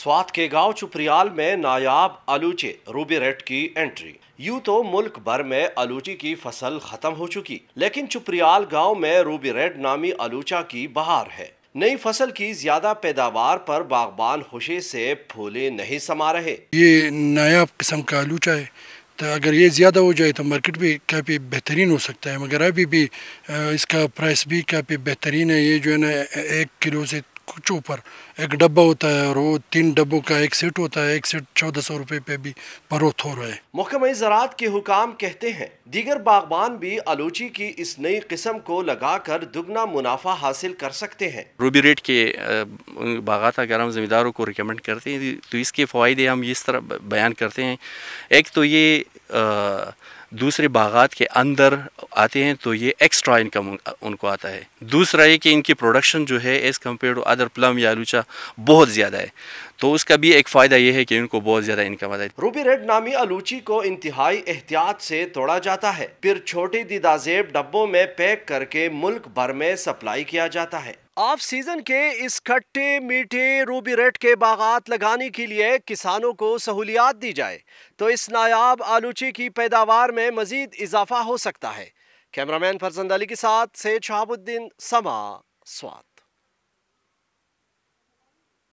स्वात के गांव चुपरियाल में नायाब आलूचे रेड की एंट्री यूं तो मुल्क भर में आलूची की फसल खत्म हो चुकी लेकिन चुपरियाल गांव में रूबी रेड नामी आलूचा की बहार है नई फसल की ज्यादा पैदावार पर बागबान खुशी से फूले नहीं समा रहे ये नायाब किस्म का आलूचा है तो अगर ये ज़्यादा हो जाए तो मार्केट भी काफ़ी बेहतरीन हो सकता है मगर अभी भी इसका प्राइस भी काफ़ी बेहतरीन है ये जो है ना एक किलो से कुछ ऊपर एक डब्बा होता है और वो तीन डब्बों का एक सेट होता है एक सेट चौदह सौ रुपए पे भी फरोख्त हो रहा है महकमे ज़रात के हुकाम कहते हैं दीगर बागबान भी आलोची की इस नई किस्म को लगा कर दुगना मुनाफा हासिल कर सकते हैं रूबी रेट के बागत अगर हम ज़मींदारों को रिकमेंड करते हैं तो इसके फ़ायदे हम इस तरह बयान करते हैं एक तो ये आ, दूसरे बागात के अंदर आते हैं तो ये एक्स्ट्रा इनकम उनको आता है दूसरा ये कि इनकी प्रोडक्शन जो है as compare to other plum या आलूचा बहुत ज़्यादा है तो उसका भी एक फ़ायदा यह है कि उनको बहुत ज़्यादा इनकम आता है रूबी रेड नामी आलूची को इंतहाई एहतियात से तोड़ा जाता है फिर छोटे दीदाजेब डब्बों में पैक करके मुल्क भर में सप्लाई किया जाता है ऑफ सीजन के इस खट्टे मीठे रूबी रेट के बागात लगाने के लिए किसानों को सहूलियात दी जाए तो इस नायाब आलूची की पैदावार में मजीद इजाफा हो सकता है कैमरामैन फरजंद अली के साथ से शहाबुद्दीन समा स्वाद